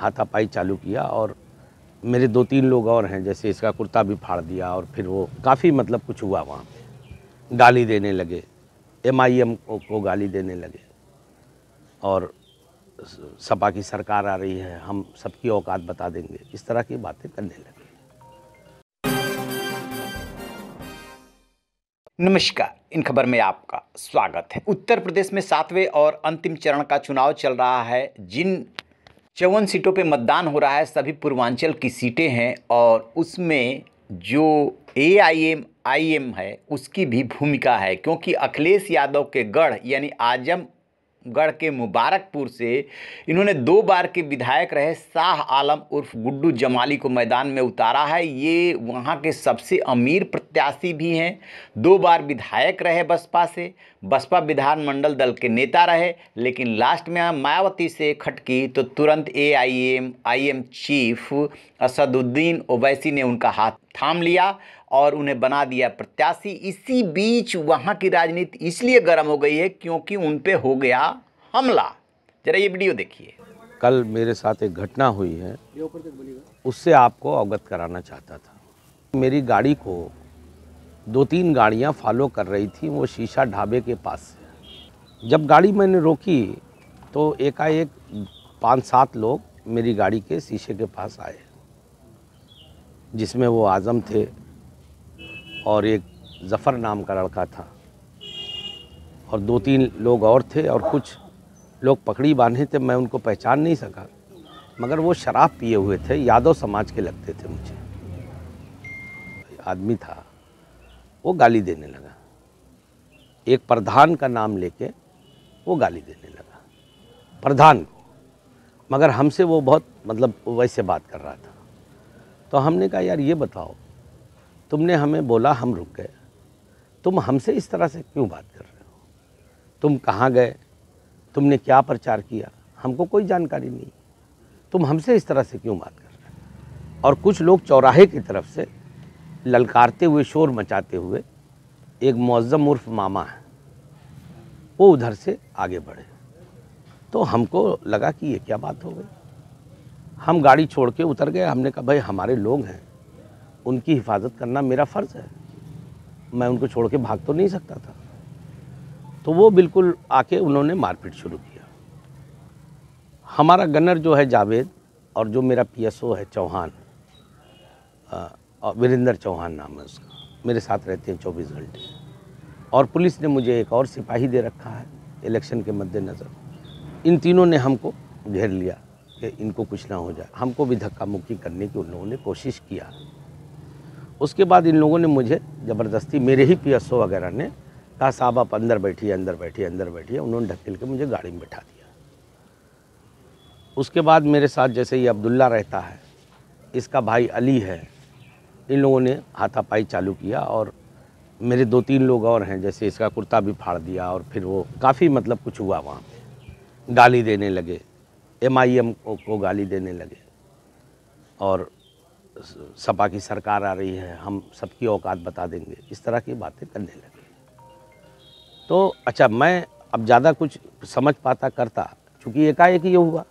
हाथापाई चालू किया और मेरे दो तीन लोग और हैं जैसे इसका कुर्ता भी फाड़ दिया और फिर वो काफ़ी मतलब कुछ हुआ वहाँ पे गाली देने लगे एम आई एम को गाली देने लगे और सपा की सरकार आ रही है हम सबकी औकात बता देंगे इस तरह की बातें करने लगे नमस्कार इन खबर में आपका स्वागत है उत्तर प्रदेश में सातवें और अंतिम चरण का चुनाव चल रहा है जिन चौवन सीटों पे मतदान हो रहा है सभी पूर्वांचल की सीटें हैं और उसमें जो ए आई एम आई एम है उसकी भी भूमिका है क्योंकि अखिलेश यादव के गढ़ यानी आजम गढ़ के मुबारकपुर से इन्होंने दो बार के विधायक रहे शाह आलम उर्फ गुड्डू जमाली को मैदान में उतारा है ये वहाँ के सबसे अमीर प्रत्याशी भी हैं दो बार विधायक रहे बसपा से बसपा विधानमंडल दल के नेता रहे लेकिन लास्ट में मायावती से खटकी तो तुरंत A I M I M chief Asaduddin Owaisi ने उनका हाथ थाम लिया और उन्हें बना दिया प्रत्याशी इसी बीच वहाँ की राजनीति इसलिए गर्म हो गई है क्योंकि उन पर हो गया हमला जरा ये वीडियो देखिए कल मेरे साथ एक घटना हुई है उससे आपको अवगत कराना चाहता था मेरी गाड़ी को दो तीन गाड़ियाँ फॉलो कर रही थी वो शीशा ढाबे के पास से जब गाड़ी मैंने रोकी तो एकाएक पाँच सात लोग मेरी गाड़ी के शीशे के पास आए जिसमें वो आज़म थे और एक जफ़र नाम का लड़का था और दो तीन लोग और थे और कुछ लोग पकड़ी बांधे थे मैं उनको पहचान नहीं सका मगर वो शराब पिए हुए थे यादव समाज के लगते थे मुझे आदमी था वो गाली देने लगा एक प्रधान का नाम लेके वो गाली देने लगा प्रधान को मगर हमसे वो बहुत मतलब वैसे बात कर रहा था तो हमने कहा यार ये बताओ तुमने हमें बोला हम रुक गए तुम हमसे इस तरह से क्यों बात कर रहे हो तुम कहाँ गए तुमने क्या प्रचार किया हमको कोई जानकारी नहीं तुम हमसे इस तरह से क्यों बात कर रहे हो और कुछ लोग चौराहे की तरफ से ललकारते हुए शोर मचाते हुए एक मौज़म उर्फ मामा है वो उधर से आगे बढ़े तो हमको लगा कि ये क्या बात हो गई हम गाड़ी छोड़ के उतर गए हमने कहा भाई हमारे लोग हैं उनकी हिफाजत करना मेरा फ़र्ज़ है मैं उनको छोड़ के भाग तो नहीं सकता था तो वो बिल्कुल आके उन्होंने मारपीट शुरू किया हमारा गनर जो है जावेद और जो मेरा पीएसओ है चौहान वीरेंद्र चौहान नाम है उसका मेरे साथ रहते हैं चौबीस घंटे और पुलिस ने मुझे एक और सिपाही दे रखा है इलेक्शन के मद्देनज़र इन तीनों ने हमको घेर लिया कि इनको कुछ ना हो जाए हमको भी धक्का मुक्की करने की उन लोगों ने कोशिश किया उसके बाद इन लोगों ने मुझे ज़बरदस्ती मेरे ही पी वगैरह ने कहा साहब आप अंदर बैठिए अंदर बैठिए अंदर बैठिए उन्होंने ढकेल के मुझे गाड़ी में बैठा दिया उसके बाद मेरे साथ जैसे ये अब्दुल्ला रहता है इसका भाई अली है इन लोगों ने हाथापाई चालू किया और मेरे दो तीन लोग और हैं जैसे इसका कुर्ता भी फाड़ दिया और फिर वो काफ़ी मतलब कुछ हुआ वहाँ पे गाली देने लगे एम आई एम को गाली देने लगे और सपा की सरकार आ रही है हम सबकी औकात बता देंगे इस तरह की बातें करने लगे तो अच्छा मैं अब ज़्यादा कुछ समझ पाता करता चूँकि एकाएक ये हुआ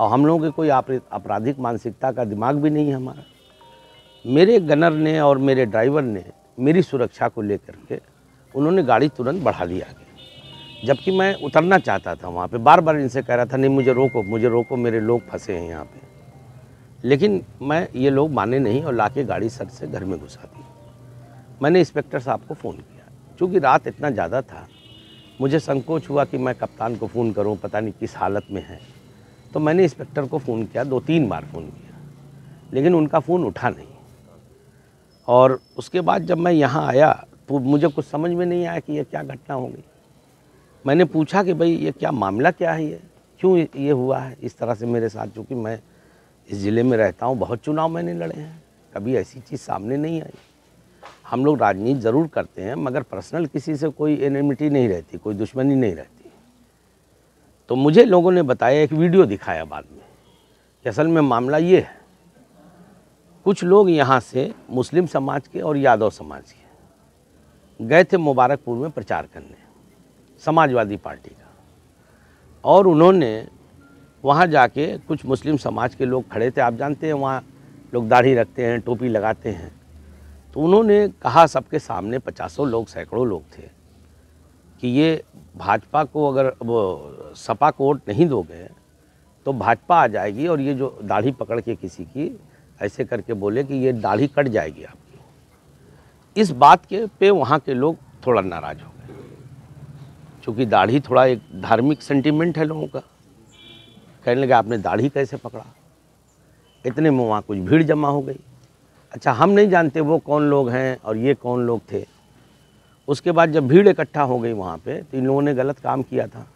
और हम लोगों के कोई आपराधिक मानसिकता का दिमाग भी नहीं है हमारा मेरे गनर ने और मेरे ड्राइवर ने मेरी सुरक्षा को लेकर के उन्होंने गाड़ी तुरंत बढ़ा दिया जबकि मैं उतरना चाहता था वहाँ पे बार बार इनसे कह रहा था नहीं मुझे रोको मुझे रोको मेरे लोग फंसे हैं यहाँ पे लेकिन मैं ये लोग माने नहीं और ला के गाड़ी सर से घर में घुसा दी मैंने इंस्पेक्टर साहब को फ़ोन किया क्योंकि रात इतना ज़्यादा था मुझे संकोच हुआ कि मैं कप्तान को फ़ोन करूं पता नहीं किस हालत में है तो मैंने इंस्पेक्टर को फ़ोन किया दो तीन बार फ़ोन किया लेकिन उनका फ़ोन उठा नहीं और उसके बाद जब मैं यहाँ आया तो मुझे कुछ समझ में नहीं आया कि यह क्या घटना हो गई मैंने पूछा कि भाई ये क्या मामला क्या है ये क्यों ये हुआ है इस तरह से मेरे साथ चूँकि मैं इस ज़िले में रहता हूँ बहुत चुनाव मैंने लड़े हैं कभी ऐसी चीज़ सामने नहीं आई हम लोग राजनीति ज़रूर करते हैं मगर पर्सनल किसी से कोई एनिमिटी नहीं रहती कोई दुश्मनी नहीं रहती तो मुझे लोगों ने बताया एक वीडियो दिखाया बाद में कि असल में मामला ये है कुछ लोग यहाँ से मुस्लिम समाज के और यादव समाज के गए थे मुबारकपुर में प्रचार करने समाजवादी पार्टी का और उन्होंने वहाँ जाके कुछ मुस्लिम समाज के लोग खड़े थे आप जानते हैं वहाँ लोग दाढ़ी रखते हैं टोपी लगाते हैं तो उन्होंने कहा सबके सामने पचासों लोग सैकड़ों लोग थे कि ये भाजपा को अगर वो सपा को वोट नहीं दोगे तो भाजपा आ जाएगी और ये जो दाढ़ी पकड़ के किसी की ऐसे करके बोले कि ये दाढ़ी कट जाएगी आपकी इस बात के पे वहाँ के लोग थोड़ा नाराज़ हो गए क्योंकि दाढ़ी थोड़ा एक धार्मिक सेंटिमेंट है लोगों का कहने लगे आपने दाढ़ी कैसे पकड़ा इतने में वहाँ कुछ भीड़ जमा हो गई अच्छा हम नहीं जानते वो कौन लोग हैं और ये कौन लोग थे उसके बाद जब भीड़ इकट्ठा हो गई वहाँ पे तो इन लोगों ने गलत काम किया था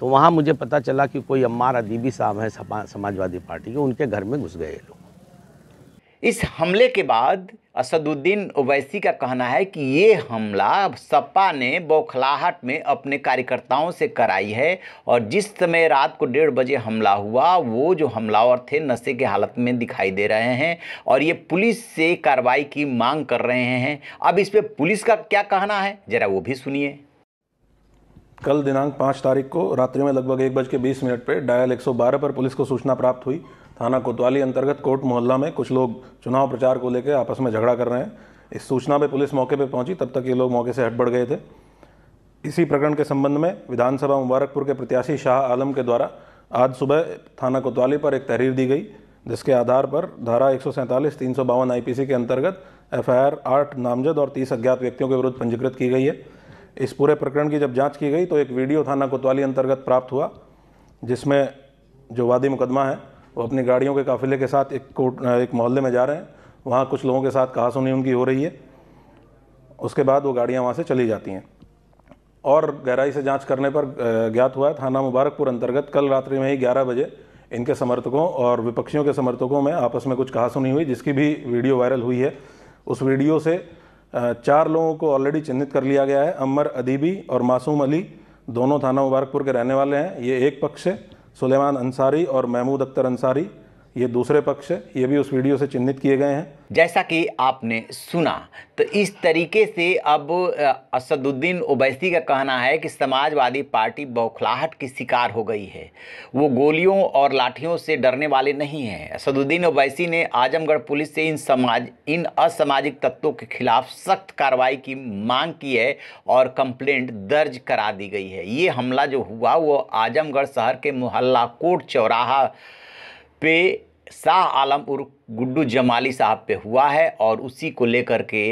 तो वहाँ मुझे पता चला कि कोई अम्मार अदीबी साहब हैं समाजवादी पार्टी के उनके घर में घुस गए लोग इस हमले के बाद असदुद्दीन ओवैसी का कहना है कि ये हमला सपा ने बौखलाहट में अपने कार्यकर्ताओं से कराई है और जिस समय रात को डेढ़ बजे हमला हुआ वो जो हमलावर थे नशे के हालत में दिखाई दे रहे हैं और ये पुलिस से कार्रवाई की मांग कर रहे हैं अब इस पर पुलिस का क्या कहना है ज़रा वो भी सुनिए कल दिनांक पाँच तारीख को रात्रि में लगभग एक बज के बीस मिनट पर डायल 112 पर पुलिस को सूचना प्राप्त हुई थाना कोतवाली अंतर्गत कोर्ट मोहल्ला में कुछ लोग चुनाव प्रचार को लेकर आपस में झगड़ा कर रहे हैं इस सूचना पर पुलिस मौके पर पहुंची तब तक ये लोग मौके से हटबड़ गए थे इसी प्रकरण के संबंध में विधानसभा मुबारकपुर के प्रत्याशी शाह आलम के द्वारा आज सुबह थाना कोतवाली पर एक तहरीर दी गई जिसके आधार पर धारा एक सौ आईपीसी के अंतर्गत एफआईआर आठ नामजद और तीस अज्ञात व्यक्तियों के विरुद्ध पंजीकृत की गई है इस पूरे प्रकरण की जब जांच की गई तो एक वीडियो थाना कोतवाली अंतर्गत प्राप्त हुआ जिसमें जो वादी मुकदमा है वो अपनी गाड़ियों के काफिले के साथ एक कोर्ट एक मोहल्ले में जा रहे हैं वहाँ कुछ लोगों के साथ कहासुनी उनकी हो रही है उसके बाद वो गाड़ियाँ वहाँ से चली जाती हैं और गहराई से जांच करने पर ज्ञात हुआ थाना मुबारकपुर अंतर्गत कल रात्रि में ही ग्यारह बजे इनके समर्थकों और विपक्षियों के समर्थकों में आपस में कुछ कहासुनी हुई जिसकी भी वीडियो वायरल हुई है उस वीडियो से चार लोगों को ऑलरेडी चिन्हित कर लिया गया है अमर अदीबी और मासूम अली दोनों थाना मुबारकपुर के रहने वाले हैं ये एक पक्ष है सुलेमान अंसारी और महमूद अख्तर अंसारी ये दूसरे पक्ष है ये भी उस वीडियो से चिन्हित किए गए हैं जैसा कि आपने सुना तो इस तरीके से अब असदुद्दीन ओबैसी का कहना है कि समाजवादी पार्टी बौखलाहट की शिकार हो गई है वो गोलियों और लाठियों से डरने वाले नहीं हैं असदुद्दीन ओबैसी ने आजमगढ़ पुलिस से इन समाज इन असामाजिक तत्वों के खिलाफ सख्त कार्रवाई की मांग की है और कंप्लेंट दर्ज करा दी गई है ये हमला जो हुआ वो आजमगढ़ शहर के मोहल्ला कोट चौराहा पे शाह आलम उर् गुड्डू जमाली साहब पे हुआ है और उसी को लेकर के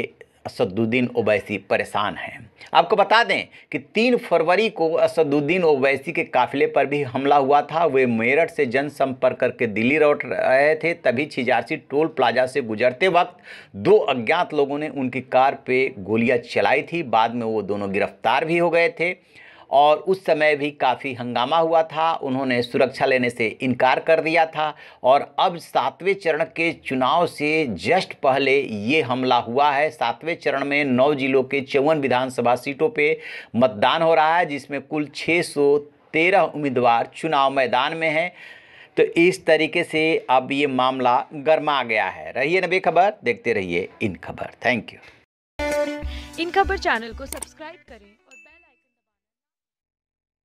असदुद्दीन ओवैसी परेशान हैं आपको बता दें कि तीन फरवरी को असदुद्दीन ओवैसी के काफिले पर भी हमला हुआ था वे मेरठ से जनसंपर्क करके दिल्ली लौट रहे थे तभी छिजारसी टोल प्लाजा से गुजरते वक्त दो अज्ञात लोगों ने उनकी कार पे गोलियां चलाई थी बाद में वो दोनों गिरफ्तार भी हो गए थे और उस समय भी काफ़ी हंगामा हुआ था उन्होंने सुरक्षा लेने से इनकार कर दिया था और अब सातवें चरण के चुनाव से जस्ट पहले ये हमला हुआ है सातवें चरण में नौ जिलों के चौवन विधानसभा सीटों पर मतदान हो रहा है जिसमें कुल छः तेरह उम्मीदवार चुनाव मैदान में हैं तो इस तरीके से अब ये मामला गर्मा गया है रहिए नबे खबर देखते रहिए इन खबर थैंक यू इन खबर चैनल को सब्सक्राइब करें